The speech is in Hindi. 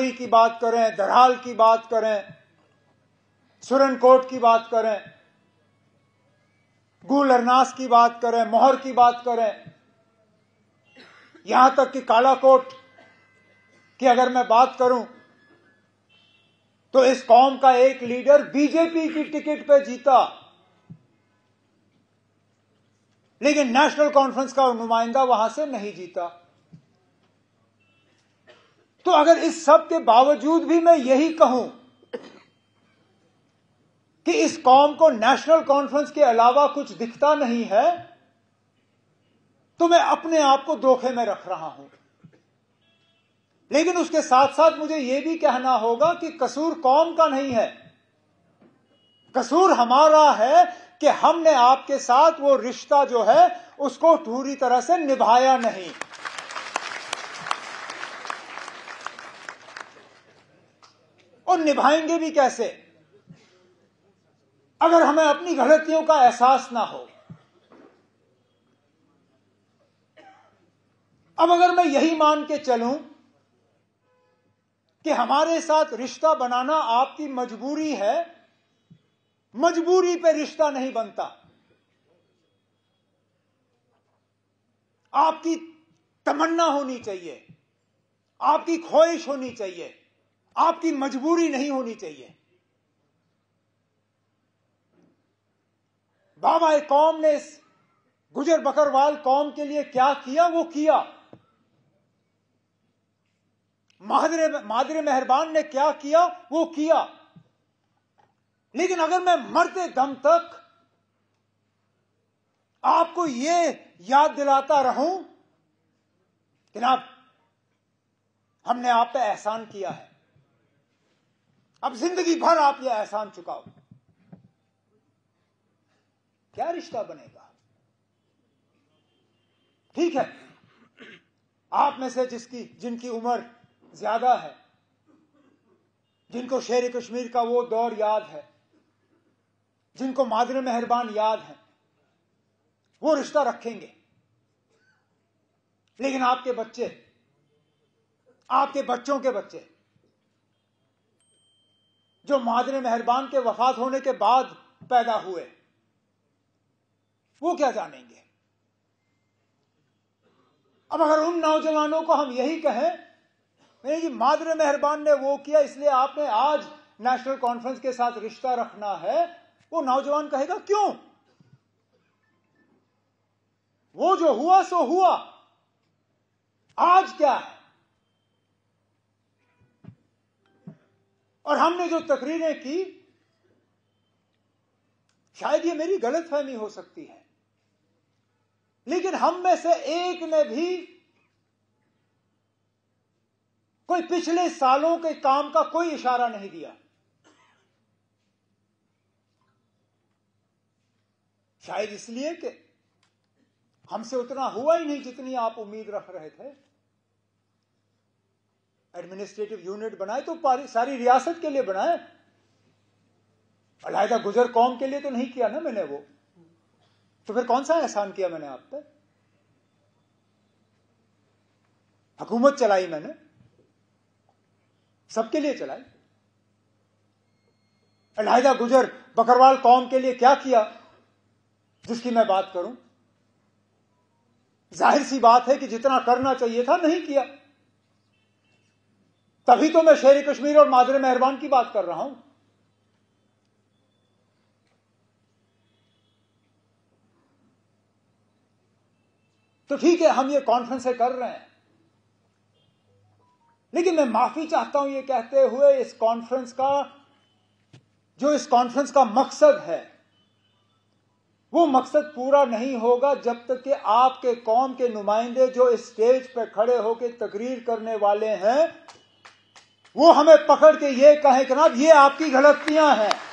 खोपड़ी की बात करें दरहाल की बात करें सुरनकोट की बात करें गुलरनास की बात करें मोहर की बात करें यहां तक कि कालाकोट की अगर मैं बात करूं तो इस कौम का एक लीडर बीजेपी की टिकट पर जीता लेकिन नेशनल कॉन्फ्रेंस का नुमाइंदा वहां से नहीं जीता तो अगर इस सब के बावजूद भी मैं यही कहूं कि इस कौम को नेशनल कॉन्फ्रेंस के अलावा कुछ दिखता नहीं है तो मैं अपने आप को धोखे में रख रहा हूं लेकिन उसके साथ साथ मुझे यह भी कहना होगा कि कसूर कौम का नहीं है कसूर हमारा है कि हमने आपके साथ वो रिश्ता जो है उसको पूरी तरह से निभाया नहीं और निभाएंगे भी कैसे अगर हमें अपनी गलतियों का एहसास ना हो अब अगर मैं यही मान के चलूं कि हमारे साथ रिश्ता बनाना आपकी मजबूरी है मजबूरी पे रिश्ता नहीं बनता आपकी तमन्ना होनी चाहिए आपकी ख्वाहिश होनी चाहिए आपकी मजबूरी नहीं होनी चाहिए बाबा कौम ने इस गुजर बकरवाल कौम के लिए क्या किया वो किया मादरे मादरे मेहरबान ने क्या किया वो किया लेकिन अगर मैं मरते दम तक आपको ये याद दिलाता रहूं ना हमने आप पे एहसान किया है अब जिंदगी भर आप यह एहसान चुकाओ क्या रिश्ता बनेगा ठीक है आप में से जिसकी जिनकी उम्र ज्यादा है जिनको शेर कश्मीर का वो दौर याद है जिनको मादर मेहरबान याद है वो रिश्ता रखेंगे लेकिन आपके बच्चे आपके बच्चों के बच्चे जो मादर मेहरबान के वफात होने के बाद पैदा हुए वो क्या जानेंगे अब अगर उन नौजवानों को हम यही कहें नहीं जी मादर मेहरबान ने वो किया इसलिए आपने आज नेशनल कॉन्फ्रेंस के साथ रिश्ता रखना है वो नौजवान कहेगा क्यों वो जो हुआ सो हुआ आज क्या है और हमने जो तकरीरें की शायद ये मेरी गलत फहमी हो सकती है लेकिन हम में से एक ने भी कोई पिछले सालों के काम का कोई इशारा नहीं दिया शायद इसलिए कि हमसे उतना हुआ ही नहीं जितनी आप उम्मीद रख रहे थे एडमिनिस्ट्रेटिव यूनिट बनाए तो सारी रियासत के लिए बनाए अलायदा गुजर कौम के लिए तो नहीं किया ना मैंने वो तो फिर कौन सा एहसान किया मैंने आप पर हुकूमत चलाई मैंने सबके लिए चलाई अलायदा गुजर बकरवाल कौम के लिए क्या किया जिसकी मैं बात करूं जाहिर सी बात है कि जितना करना चाहिए था नहीं किया तभी तो मैं शेर कश्मीर और मादर मेहरबान की बात कर रहा हूं तो ठीक है हम ये कॉन्फ्रेंस कर रहे हैं लेकिन मैं माफी चाहता हूं ये कहते हुए इस कॉन्फ्रेंस का जो इस कॉन्फ्रेंस का मकसद है वो मकसद पूरा नहीं होगा जब तक कि आपके कौम के नुमाइंदे जो इस स्टेज पर खड़े होकर तकरीर करने वाले हैं वो हमें पकड़ के ये कहे कि ना ये आपकी गलतियां हैं